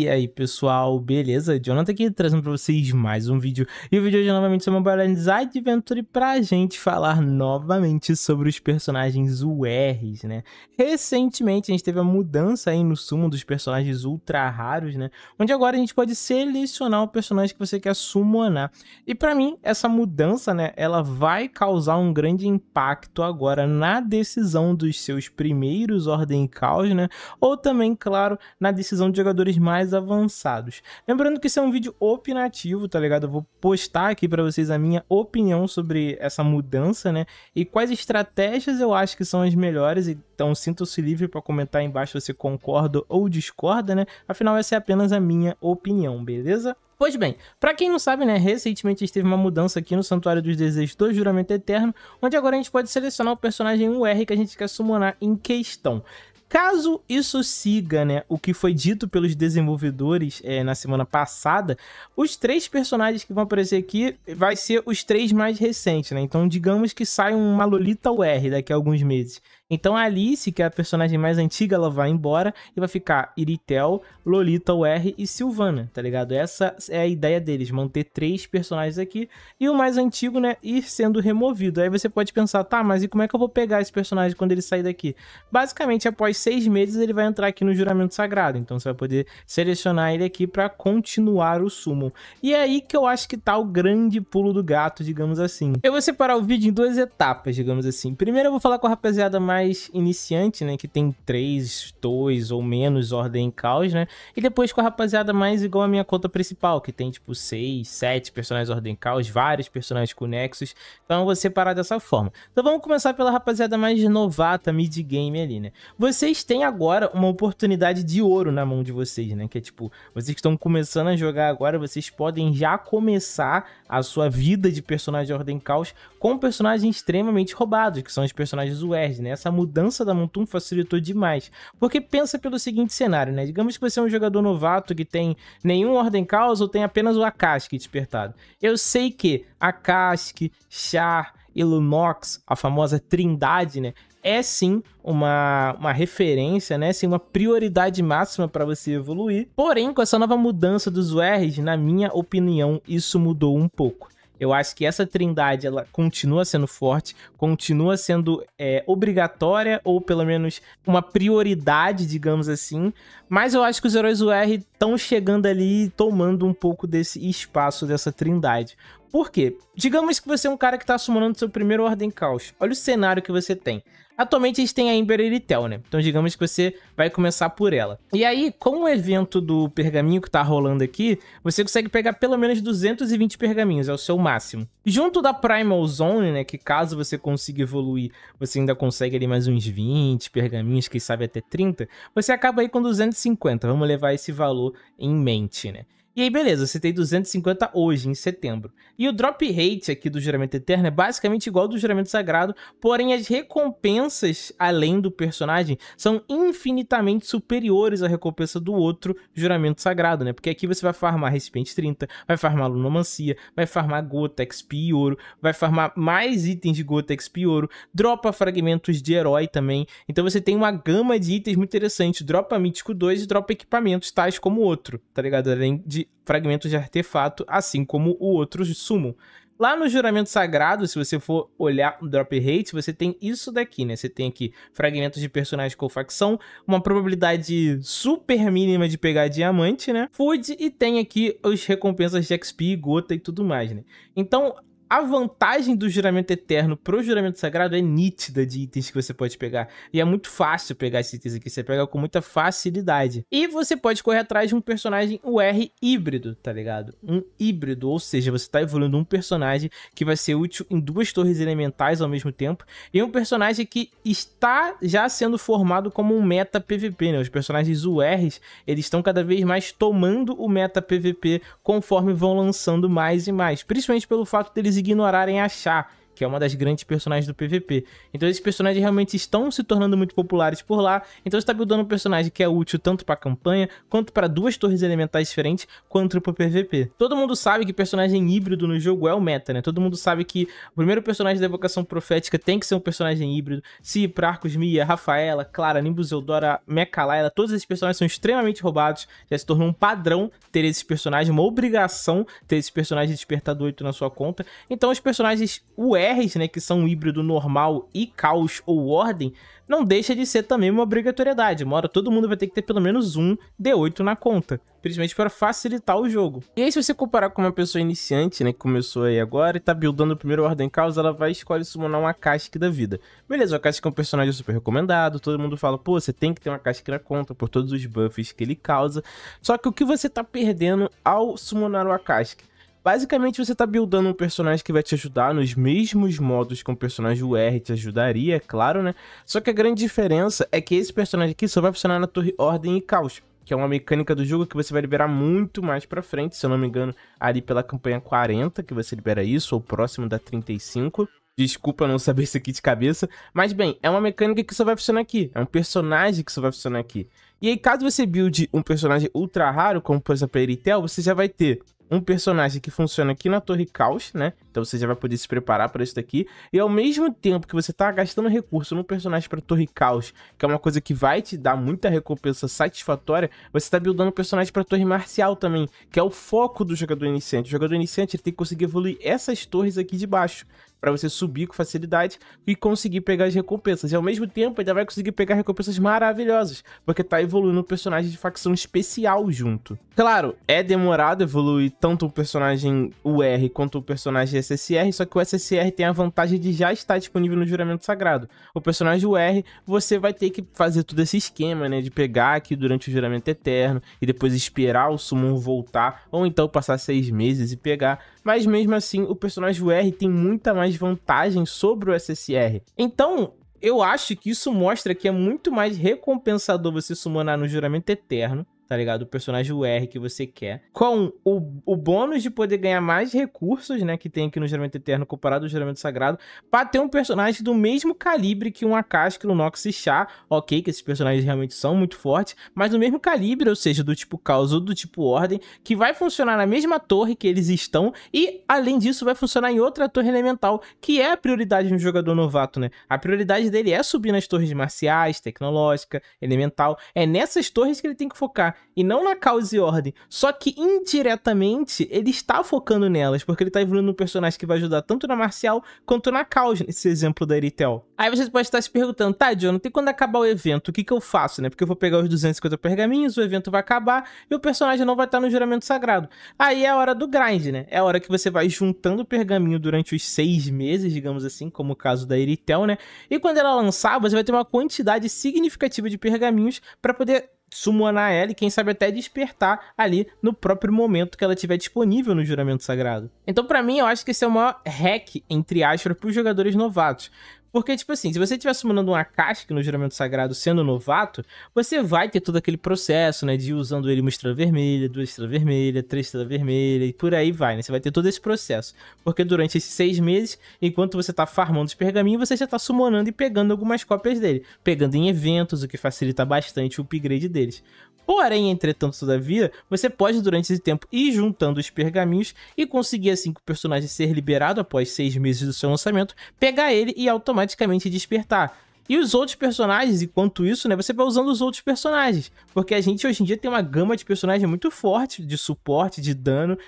E aí, pessoal, beleza? Jonathan aqui trazendo pra vocês mais um vídeo. E o vídeo de hoje é novamente sobre Mobile Legends Adventure pra gente falar novamente sobre os personagens URs, né? Recentemente a gente teve a mudança aí no sumo dos personagens ultra raros, né? Onde agora a gente pode selecionar o personagem que você quer sumonar E pra mim, essa mudança, né, ela vai causar um grande impacto agora na decisão dos seus primeiros Ordem Caos, né? Ou também, claro, na decisão de jogadores mais mais avançados. Lembrando que isso é um vídeo opinativo, tá ligado? Eu vou postar aqui para vocês a minha opinião sobre essa mudança, né? E quais estratégias eu acho que são as melhores. Então sinta-se livre para comentar aí embaixo se concorda ou discorda, né? Afinal, essa é apenas a minha opinião, beleza? Pois bem, para quem não sabe, né, recentemente teve uma mudança aqui no Santuário dos Desejos do Juramento Eterno, onde agora a gente pode selecionar o personagem UR que a gente quer summonar em questão. Caso isso siga né, o que foi dito pelos desenvolvedores é, na semana passada, os três personagens que vão aparecer aqui vai ser os três mais recentes, né? Então digamos que saia uma Lolita UR daqui a alguns meses. Então a Alice, que é a personagem mais antiga, ela vai embora e vai ficar Iritel, Lolita UR e Silvana, tá ligado? Essa é a ideia deles, manter três personagens aqui e o mais antigo, né, ir sendo removido. Aí você pode pensar, tá, mas e como é que eu vou pegar esse personagem quando ele sair daqui? Basicamente, após seis meses, ele vai entrar aqui no juramento sagrado. Então você vai poder selecionar ele aqui para continuar o sumo. E é aí que eu acho que tá o grande pulo do gato, digamos assim. Eu vou separar o vídeo em duas etapas, digamos assim. Primeiro eu vou falar com a rapaziada mais mais iniciante, né? Que tem três, dois ou menos ordem em caos, né? E depois com a rapaziada mais igual a minha conta principal, que tem tipo seis, sete personagens ordem em caos, vários personagens conexos. Então eu vou separar dessa forma. Então vamos começar pela rapaziada mais novata, mid-game ali, né? Vocês têm agora uma oportunidade de ouro na mão de vocês, né? Que é tipo, vocês que estão começando a jogar agora, vocês podem já começar a sua vida de personagem ordem em caos com personagens extremamente roubados, que são os personagens UERD, né? Essa essa mudança da Montum facilitou demais. Porque pensa pelo seguinte cenário, né? Digamos que você é um jogador novato que tem nenhum ordem causa ou tem apenas o Akashic despertado. Eu sei que Akashic, Char, Ilunox, a famosa trindade, né? É sim uma, uma referência, né? sim uma prioridade máxima para você evoluir. Porém, com essa nova mudança dos URs, na minha opinião, isso mudou um pouco. Eu acho que essa trindade ela continua sendo forte, continua sendo é, obrigatória ou pelo menos uma prioridade, digamos assim. Mas eu acho que os heróis UR estão chegando ali e tomando um pouco desse espaço dessa trindade. Por quê? Digamos que você é um cara que está sumando seu primeiro Ordem Caos. Olha o cenário que você tem. Atualmente eles têm a Ember Eritel, né? Então digamos que você vai começar por ela. E aí, com o evento do pergaminho que tá rolando aqui, você consegue pegar pelo menos 220 pergaminhos, é o seu máximo. Junto da Primal Zone, né? Que caso você consiga evoluir, você ainda consegue ali mais uns 20 pergaminhos, quem sabe até 30, você acaba aí com 250. Vamos levar esse valor em mente, né? E aí, beleza, você tem 250 hoje, em setembro. E o drop rate aqui do juramento eterno é basicamente igual ao do juramento sagrado, porém as recompensas além do personagem são infinitamente superiores à recompensa do outro juramento sagrado, né? Porque aqui você vai farmar recipiente 30, vai farmar lunomancia, vai farmar gota, XP e ouro, vai farmar mais itens de gota, XP e ouro, dropa fragmentos de herói também. Então você tem uma gama de itens muito interessante, dropa mítico 2 e dropa equipamentos tais como o outro, tá ligado? Além de de fragmentos de artefato, assim como o outro sumo. Lá no juramento sagrado, se você for olhar o drop rate, você tem isso daqui, né? Você tem aqui fragmentos de personagens com facção, uma probabilidade super mínima de pegar diamante, né? Food e tem aqui as recompensas de XP, gota e tudo mais, né? Então, a vantagem do juramento eterno pro juramento sagrado é nítida de itens que você pode pegar. E é muito fácil pegar esses itens aqui, você pega com muita facilidade. E você pode correr atrás de um personagem UR híbrido, tá ligado? Um híbrido, ou seja, você tá evoluindo um personagem que vai ser útil em duas torres elementais ao mesmo tempo. E um personagem que está já sendo formado como um meta PVP, né? Os personagens URs, eles estão cada vez mais tomando o meta PVP conforme vão lançando mais e mais. Principalmente pelo fato deles ignorarem achar que é uma das grandes personagens do PVP. Então esses personagens realmente estão se tornando muito populares por lá. Então você tá buildando um personagem que é útil tanto para campanha, quanto para duas torres elementais diferentes, quanto para PVP. Todo mundo sabe que personagem híbrido no jogo é o meta, né? Todo mundo sabe que o primeiro personagem da evocação profética tem que ser um personagem híbrido. Cipra, Arcos, Mia, Rafaela, Clara, Nimbus, Eudora, Mecalaela, todos esses personagens são extremamente roubados. Já se tornou um padrão ter esses personagens, uma obrigação ter esses personagens despertado 8 na sua conta. Então os personagens UE né, que são híbrido normal e caos ou ordem, não deixa de ser também uma obrigatoriedade. Uma hora todo mundo vai ter que ter pelo menos um D8 na conta, principalmente para facilitar o jogo. E aí se você comparar com uma pessoa iniciante, né, que começou aí agora e tá buildando o primeiro ordem caos, ela vai escolher summonar uma Akashic da vida. Beleza, o Akashic é um personagem super recomendado, todo mundo fala, pô, você tem que ter uma Akashic na conta por todos os buffs que ele causa. Só que o que você tá perdendo ao summonar o Akashic? Basicamente, você tá buildando um personagem que vai te ajudar nos mesmos modos que um personagem UR te ajudaria, é claro, né? Só que a grande diferença é que esse personagem aqui só vai funcionar na torre Ordem e Caos, que é uma mecânica do jogo que você vai liberar muito mais pra frente, se eu não me engano, ali pela campanha 40 que você libera isso, ou próximo da 35. Desculpa não saber isso aqui de cabeça. Mas bem, é uma mecânica que só vai funcionar aqui. É um personagem que só vai funcionar aqui. E aí, caso você build um personagem ultra raro, como por exemplo a Eritel, você já vai ter um personagem que funciona aqui na Torre Caos, né? Então você já vai poder se preparar para isso daqui. E ao mesmo tempo que você tá gastando recurso no personagem para Torre Caos, que é uma coisa que vai te dar muita recompensa satisfatória, você tá buildando personagem para Torre Marcial também, que é o foco do jogador iniciante. O jogador iniciante ele tem que conseguir evoluir essas torres aqui de baixo para você subir com facilidade e conseguir pegar as recompensas. E ao mesmo tempo, ainda vai conseguir pegar recompensas maravilhosas, porque tá evoluindo o personagem de facção especial junto. Claro, é demorado evoluir tanto o personagem UR quanto o personagem SSR, só que o SSR tem a vantagem de já estar disponível no juramento sagrado. O personagem UR, você vai ter que fazer todo esse esquema, né, de pegar aqui durante o juramento eterno e depois esperar o summon voltar, ou então passar seis meses e pegar. Mas mesmo assim, o personagem UR tem muita mais mais vantagem sobre o SSR. Então, eu acho que isso mostra que é muito mais recompensador você summonar no Juramento Eterno tá ligado? O personagem UR que você quer. Com o, o bônus de poder ganhar mais recursos, né? Que tem aqui no geramento Eterno comparado ao geramento Sagrado. Pra ter um personagem do mesmo calibre que um Akash, que um Nox e Chá. Ok, que esses personagens realmente são muito fortes. Mas do mesmo calibre, ou seja, do tipo caos ou do tipo ordem. Que vai funcionar na mesma torre que eles estão. E, além disso, vai funcionar em outra torre elemental. Que é a prioridade de um jogador novato, né? A prioridade dele é subir nas torres marciais, tecnológica, elemental. É nessas torres que ele tem que focar e não na causa e ordem. Só que indiretamente ele está focando nelas, porque ele está evoluindo um personagem que vai ajudar tanto na marcial quanto na causa, nesse exemplo da Eritel. Aí você pode estar se perguntando, tá, não tem quando acabar o evento, o que, que eu faço, né? Porque eu vou pegar os 250 pergaminhos, o evento vai acabar e o personagem não vai estar no juramento sagrado. Aí é a hora do grind, né? É a hora que você vai juntando o pergaminho durante os seis meses, digamos assim, como o caso da Eritel, né? E quando ela lançar, você vai ter uma quantidade significativa de pergaminhos para poder sumonar ela e quem sabe até despertar ali no próprio momento que ela estiver disponível no juramento sagrado. Então para mim eu acho que esse é o maior hack entre aspas para os jogadores novatos, porque, tipo assim, se você estiver summonando uma casca no juramento sagrado sendo novato, você vai ter todo aquele processo, né? De ir usando ele uma estrela vermelha, duas estrelas vermelhas, três estrelas vermelhas e por aí vai, né? Você vai ter todo esse processo. Porque durante esses seis meses, enquanto você tá farmando os pergaminhos, você já tá summonando e pegando algumas cópias dele. Pegando em eventos, o que facilita bastante o upgrade deles. Porém, entretanto, todavia, você pode durante esse tempo ir juntando os pergaminhos e conseguir assim que o personagem ser liberado após seis meses do seu lançamento, pegar ele e automaticamente automaticamente despertar. E os outros personagens, enquanto isso, né, você vai usando os outros personagens. Porque a gente hoje em dia tem uma gama de personagens muito forte de suporte, de dano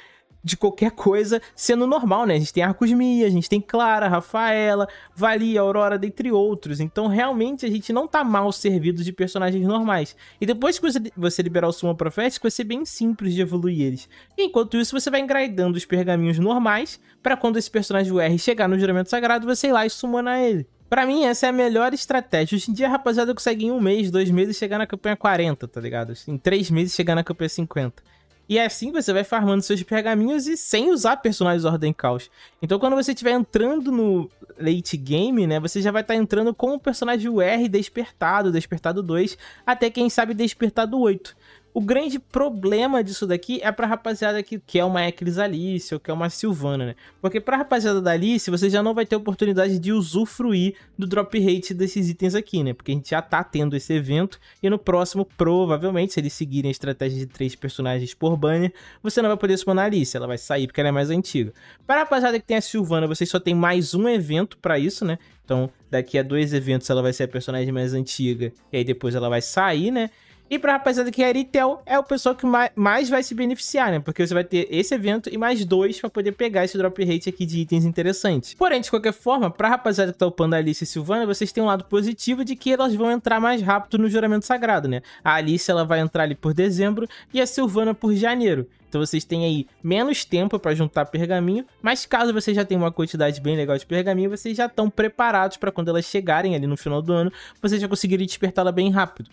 de qualquer coisa sendo normal, né? A gente tem Arcos Mia, a gente tem Clara, Rafaela, Valia, Aurora, dentre outros. Então, realmente, a gente não tá mal servido de personagens normais. E depois que você liberar o Sumo Profético, vai ser bem simples de evoluir eles. E, enquanto isso, você vai engraidando os pergaminhos normais para quando esse personagem UR chegar no Juramento Sagrado, você ir lá e summonar ele. Pra mim, essa é a melhor estratégia. Hoje em dia, a rapaziada consegue em um mês, dois meses chegar na campanha 40, tá ligado? Em assim, três meses chegar na campanha 50. E assim você vai farmando seus pergaminhos e sem usar personagens Ordem Caos. Então quando você estiver entrando no late game, né, você já vai estar tá entrando com o personagem UR despertado, despertado 2, até quem sabe despertado 8. O grande problema disso daqui é pra rapaziada que quer uma Eclis Alice ou quer uma Silvana, né? Porque pra rapaziada da Alice, você já não vai ter oportunidade de usufruir do drop rate desses itens aqui, né? Porque a gente já tá tendo esse evento e no próximo, provavelmente, se eles seguirem a estratégia de três personagens por banner, você não vai poder spawnar a Alice, ela vai sair porque ela é mais antiga. Para a rapaziada que tem a Silvana, vocês só tem mais um evento para isso, né? Então, daqui a dois eventos ela vai ser a personagem mais antiga e aí depois ela vai sair, né? E pra rapaziada que é Eritel, é o pessoal que mais vai se beneficiar, né? Porque você vai ter esse evento e mais dois pra poder pegar esse drop rate aqui de itens interessantes. Porém, de qualquer forma, pra rapaziada que tá upando a Alice e Silvana, vocês têm um lado positivo de que elas vão entrar mais rápido no juramento sagrado, né? A Alice, ela vai entrar ali por dezembro e a Silvana por janeiro. Então vocês têm aí menos tempo para juntar pergaminho, mas caso vocês já tenham uma quantidade bem legal de pergaminho, vocês já estão preparados para quando elas chegarem ali no final do ano, vocês já conseguirem despertá-la bem rápido.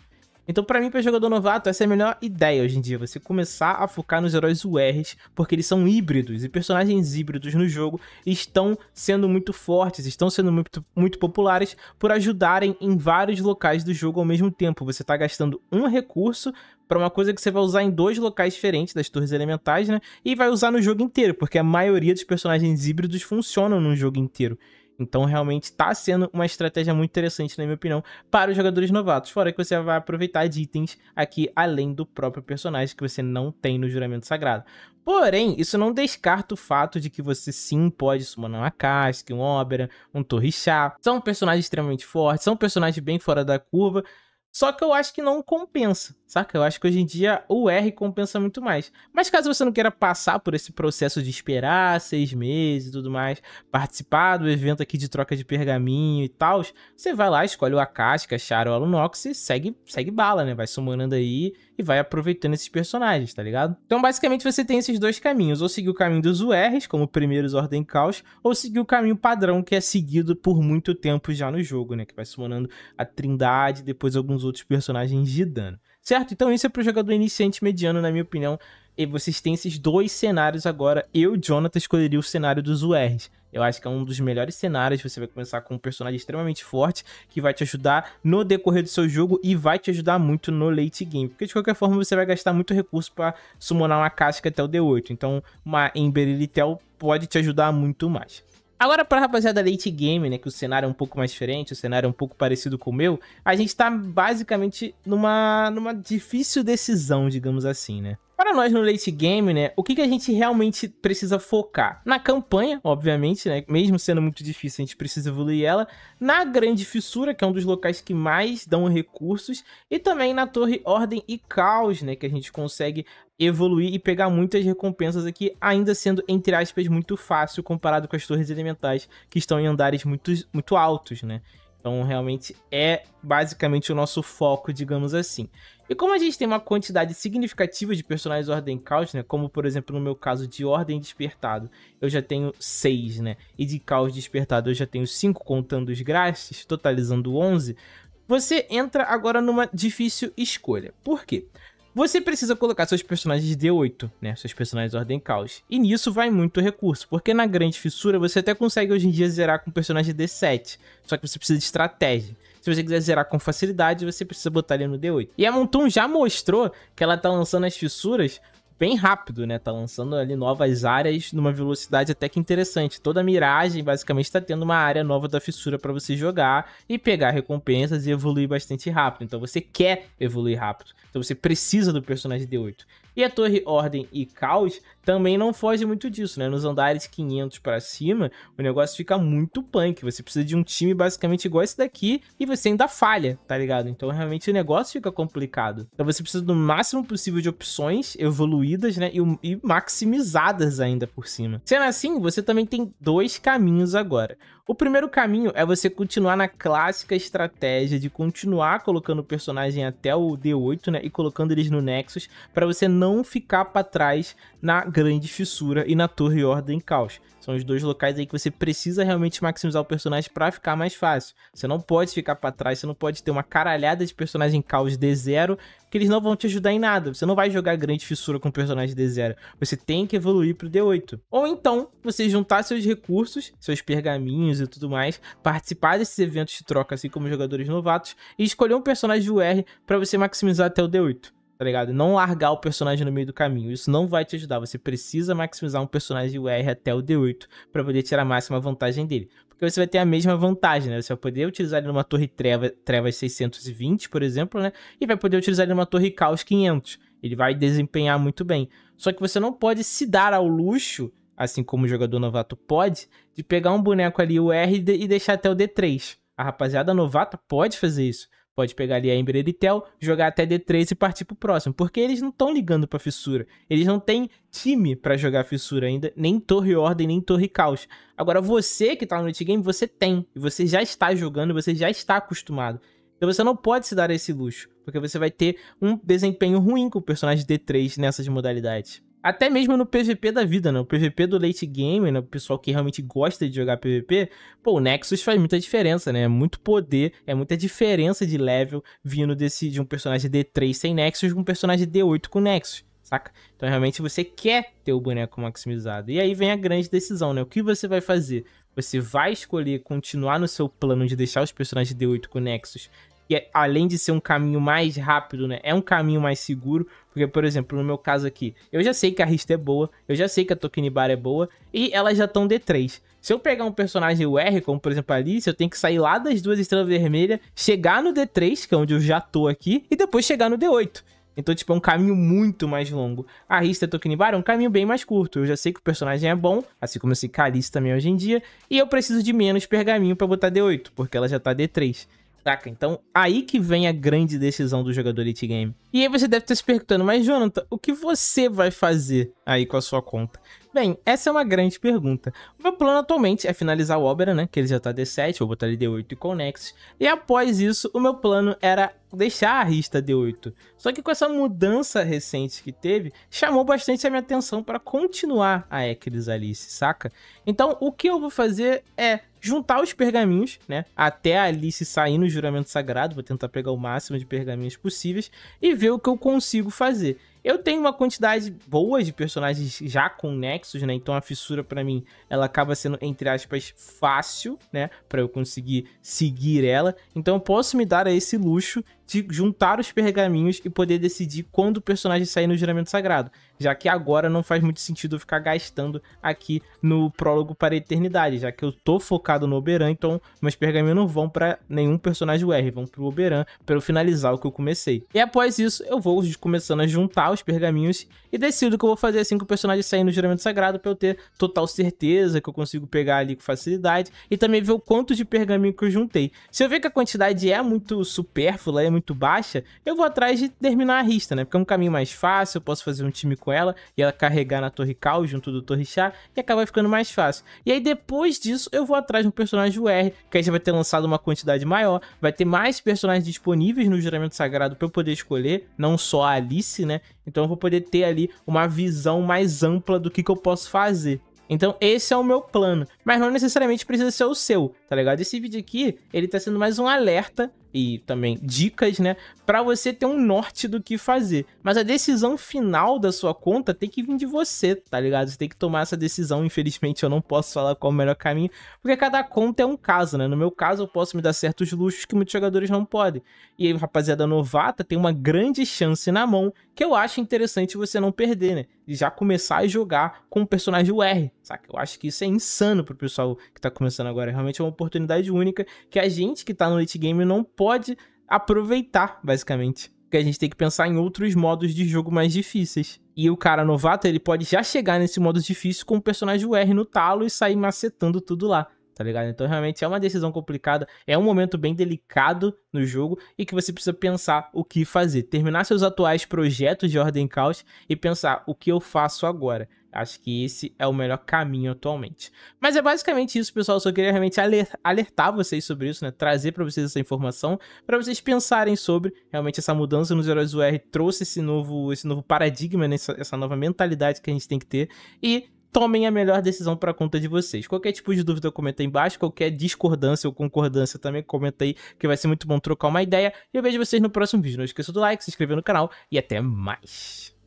Então, para mim, para jogador novato, essa é a melhor ideia hoje em dia, você começar a focar nos heróis URs, porque eles são híbridos e personagens híbridos no jogo estão sendo muito fortes, estão sendo muito, muito populares por ajudarem em vários locais do jogo ao mesmo tempo. Você está gastando um recurso para uma coisa que você vai usar em dois locais diferentes das torres elementais, né? E vai usar no jogo inteiro, porque a maioria dos personagens híbridos funcionam no jogo inteiro. Então, realmente está sendo uma estratégia muito interessante, na minha opinião, para os jogadores novatos. Fora que você vai aproveitar de itens aqui além do próprio personagem que você não tem no Juramento Sagrado. Porém, isso não descarta o fato de que você sim pode summonar uma Kask, um Obera, um Chá. São personagens extremamente fortes, são personagens bem fora da curva só que eu acho que não compensa, saca? Eu acho que hoje em dia o R compensa muito mais. Mas caso você não queira passar por esse processo de esperar seis meses e tudo mais, participar do evento aqui de troca de pergaminho e tal, você vai lá, escolhe o Akashica, Charola, alunox, e segue, segue bala, né? Vai sumando aí e vai aproveitando esses personagens, tá ligado? Então, basicamente, você tem esses dois caminhos, ou seguir o caminho dos URs, como primeiros Ordem Caos, ou seguir o caminho padrão que é seguido por muito tempo já no jogo, né? Que vai summonando a Trindade, depois alguns outros personagens de dano certo? Então isso é para o jogador iniciante mediano, na minha opinião, e vocês têm esses dois cenários agora. Eu, Jonathan, escolheria o cenário dos URs. Eu acho que é um dos melhores cenários. Você vai começar com um personagem extremamente forte que vai te ajudar no decorrer do seu jogo e vai te ajudar muito no late game. Porque de qualquer forma você vai gastar muito recurso para summonar uma casca até o D8. Então, uma Ember Litel pode te ajudar muito mais. Agora, a rapaziada late game, né? Que o cenário é um pouco mais diferente, o cenário é um pouco parecido com o meu, a gente está basicamente numa, numa difícil decisão, digamos assim, né? Para nós no late game, né, o que, que a gente realmente precisa focar? Na campanha, obviamente, né, mesmo sendo muito difícil, a gente precisa evoluir ela. Na grande fissura, que é um dos locais que mais dão recursos, e também na torre ordem e caos, né, que a gente consegue evoluir e pegar muitas recompensas aqui, ainda sendo, entre aspas, muito fácil comparado com as torres elementais, que estão em andares muito, muito altos, né. Então, realmente é basicamente o nosso foco, digamos assim. E como a gente tem uma quantidade significativa de personagens de ordem caos, né? Como, por exemplo, no meu caso de ordem despertado, eu já tenho seis, né? E de caos despertado eu já tenho cinco, contando os graças, totalizando 11. Você entra agora numa difícil escolha. Por quê? Você precisa colocar seus personagens D8, né? Seus personagens ordem caos. E nisso vai muito recurso, porque na grande fissura você até consegue hoje em dia zerar com personagem D7. Só que você precisa de estratégia. Se você quiser zerar com facilidade, você precisa botar ele no D8. E a Montum já mostrou que ela tá lançando as fissuras bem rápido, né? Tá lançando ali novas áreas numa velocidade até que interessante. Toda miragem, basicamente, está tendo uma área nova da fissura para você jogar e pegar recompensas e evoluir bastante rápido. Então você quer evoluir rápido. Então você precisa do personagem D8. E a Torre Ordem e Caos também não foge muito disso, né? Nos andares 500 para cima, o negócio fica muito punk. Você precisa de um time basicamente igual esse daqui e você ainda falha, tá ligado? Então realmente o negócio fica complicado. Então você precisa do máximo possível de opções evoluídas, né? E, e maximizadas ainda por cima. Sendo assim, você também tem dois caminhos agora. O primeiro caminho é você continuar na clássica estratégia de continuar colocando o personagem até o D8, né, e colocando eles no Nexus para você não ficar para trás na grande fissura e na torre ordem caos. São os dois locais aí que você precisa realmente maximizar o personagem para ficar mais fácil. Você não pode ficar para trás, você não pode ter uma caralhada de personagem caos de zero, que eles não vão te ajudar em nada. Você não vai jogar grande fissura com personagem de zero. Você tem que evoluir pro D8. Ou então, você juntar seus recursos, seus pergaminhos e tudo mais, participar desses eventos de troca, assim como jogadores novatos, e escolher um personagem UR para você maximizar até o D8 tá ligado? Não largar o personagem no meio do caminho. Isso não vai te ajudar. Você precisa maximizar um personagem UR até o D8 para poder tirar a máxima vantagem dele. Porque você vai ter a mesma vantagem, né? Você vai poder utilizar ele numa torre treva, trevas 620, por exemplo, né? E vai poder utilizar ele numa torre caos 500. Ele vai desempenhar muito bem. Só que você não pode se dar ao luxo, assim como o jogador novato pode, de pegar um boneco ali UR e deixar até o D3. A rapaziada novata pode fazer isso. Pode pegar ali a Embreritel, jogar até D3 e partir pro próximo. Porque eles não estão ligando pra fissura. Eles não têm time para jogar fissura ainda, nem torre ordem, nem torre caos. Agora você que tá no late game, você tem. E você já está jogando, você já está acostumado. Então você não pode se dar esse luxo, porque você vai ter um desempenho ruim com o personagem D3 nessas modalidades. Até mesmo no PVP da vida, né? O PVP do late game, né? O pessoal que realmente gosta de jogar PVP, pô, o Nexus faz muita diferença, né? É muito poder, é muita diferença de level vindo desse de um personagem D3 sem Nexus com um personagem D8 com Nexus, saca? Então realmente você quer ter o boneco maximizado. E aí vem a grande decisão, né? O que você vai fazer? Você vai escolher continuar no seu plano de deixar os personagens D8 com Nexus que é, além de ser um caminho mais rápido, né, é um caminho mais seguro, porque, por exemplo, no meu caso aqui, eu já sei que a Rista é boa, eu já sei que a Tokinibar é boa, e elas já estão D3. Se eu pegar um personagem UR, como por exemplo a Alice, eu tenho que sair lá das duas estrelas vermelhas, chegar no D3, que é onde eu já tô aqui, e depois chegar no D8. Então, tipo, é um caminho muito mais longo. A Rista e Tokinibar é um caminho bem mais curto. Eu já sei que o personagem é bom, assim como eu sei que a Alice também hoje em dia, e eu preciso de menos pergaminho para botar D8, porque ela já tá D3. Saca? Então, aí que vem a grande decisão do jogador Elite Game. E aí você deve estar se perguntando, mas Jonathan, o que você vai fazer aí com a sua conta? Bem, essa é uma grande pergunta. O meu plano atualmente é finalizar o Obera, né? Que ele já tá D7, vou botar ele D8 e Connect. E após isso, o meu plano era deixar a Rista D8. Só que com essa mudança recente que teve, chamou bastante a minha atenção para continuar a Ecris Alice, saca? Então, o que eu vou fazer é juntar os pergaminhos, né? Até Alice sair no juramento sagrado, vou tentar pegar o máximo de pergaminhos possíveis e ver o que eu consigo fazer. Eu tenho uma quantidade boa de personagens já com nexos, né? Então a fissura para mim, ela acaba sendo entre aspas fácil, né, para eu conseguir seguir ela. Então eu posso me dar a esse luxo de juntar os pergaminhos e poder decidir quando o personagem sair no juramento sagrado, já que agora não faz muito sentido eu ficar gastando aqui no prólogo para a eternidade, já que eu tô focado no Oberan, então meus pergaminhos não vão para nenhum personagem UR, vão pro Oberan para eu finalizar o que eu comecei. E após isso, eu vou começando a juntar os pergaminhos e decido o que eu vou fazer assim com o personagem sair no juramento sagrado para eu ter total certeza que eu consigo pegar ali com facilidade e também ver o quanto de pergaminho que eu juntei. Se eu ver que a quantidade é muito supérflua, é muito baixa, eu vou atrás de terminar a rista, né? Porque é um caminho mais fácil, eu posso fazer um time com ela e ela carregar na Torre Cal junto do Torre Chá e acaba ficando mais fácil. E aí depois disso eu vou atrás de um personagem UR, que aí já vai ter lançado uma quantidade maior, vai ter mais personagens disponíveis no juramento sagrado para eu poder escolher, não só a Alice, né? Então eu vou poder ter ali uma visão mais ampla do que, que eu posso fazer. Então esse é o meu plano, mas não necessariamente precisa ser o seu, tá ligado? Esse vídeo aqui, ele tá sendo mais um alerta e também dicas, né, para você ter um norte do que fazer. Mas a decisão final da sua conta tem que vir de você, tá ligado? Você tem que tomar essa decisão. Infelizmente, eu não posso falar qual é o melhor caminho, porque cada conta é um caso, né? No meu caso, eu posso me dar certos luxos que muitos jogadores não podem. E aí, rapaziada novata tem uma grande chance na mão que eu acho interessante você não perder, né? E já começar a jogar com o personagem R. Saca? Eu acho que isso é insano pro pessoal que tá começando agora. É realmente é uma oportunidade única que a gente que tá no late game não pode aproveitar, basicamente. Porque a gente tem que pensar em outros modos de jogo mais difíceis. E o cara novato, ele pode já chegar nesse modo difícil com o personagem UR no talo e sair macetando tudo lá tá ligado? Então realmente é uma decisão complicada, é um momento bem delicado no jogo e que você precisa pensar o que fazer, terminar seus atuais projetos de ordem caos e pensar o que eu faço agora. Acho que esse é o melhor caminho atualmente. Mas é basicamente isso, pessoal. Eu só queria realmente alertar vocês sobre isso, né? Trazer para vocês essa informação, para vocês pensarem sobre realmente essa mudança nos heróis UR trouxe esse novo, esse novo paradigma, né? essa, essa nova mentalidade que a gente tem que ter. E tomem a melhor decisão para conta de vocês. Qualquer tipo de dúvida, comenta aí embaixo. Qualquer discordância ou concordância também, comenta aí, que vai ser muito bom trocar uma ideia. E eu vejo vocês no próximo vídeo. Não esqueça do like, se inscrever no canal e até mais.